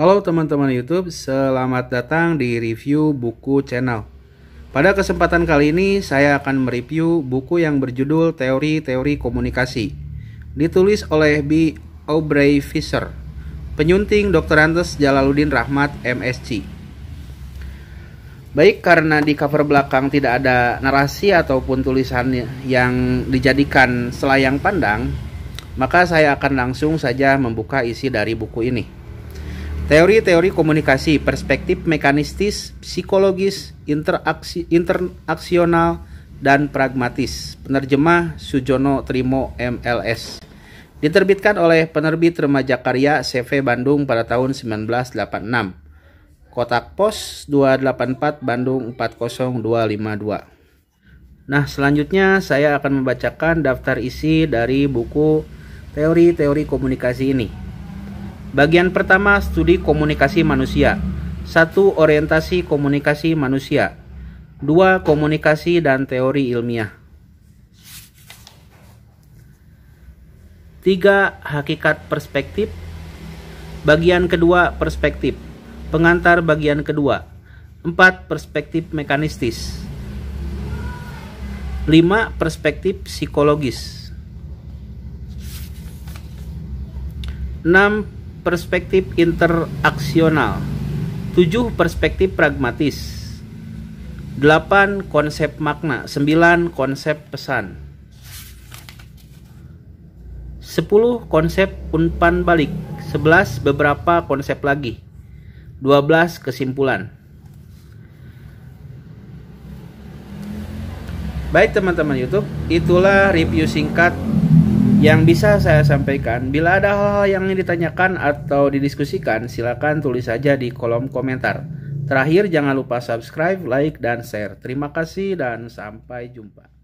Halo teman-teman YouTube, selamat datang di review buku channel. Pada kesempatan kali ini saya akan mereview buku yang berjudul Teori-Teori Komunikasi. Ditulis oleh B. Aubrey Fisher, penyunting Dr. Andes Jalaluddin Rahmat MSc. Baik karena di cover belakang tidak ada narasi ataupun tulisan yang dijadikan selayang pandang, maka saya akan langsung saja membuka isi dari buku ini. Teori-teori komunikasi perspektif mekanistis, psikologis, interaksi, interaksional, dan pragmatis. Penerjemah Sujono Trimo MLS. Diterbitkan oleh penerbit Remaja Karya CV Bandung pada tahun 1986. Kotak pos 284 Bandung 40252. Nah, selanjutnya saya akan membacakan daftar isi dari buku Teori-teori komunikasi ini. Bagian pertama studi komunikasi manusia. 1. Orientasi komunikasi manusia. 2. Komunikasi dan teori ilmiah. 3. Hakikat perspektif. Bagian kedua perspektif. Pengantar bagian kedua. 4. Perspektif mekanistis. 5. Perspektif psikologis. 6 perspektif interaksional 7 perspektif pragmatis 8 konsep makna 9 konsep pesan 10 konsep umpan balik 11 beberapa konsep lagi 12 kesimpulan Baik teman-teman YouTube, itulah review singkat yang bisa saya sampaikan, bila ada hal-hal yang ingin ditanyakan atau didiskusikan, silakan tulis saja di kolom komentar. Terakhir, jangan lupa subscribe, like, dan share. Terima kasih, dan sampai jumpa.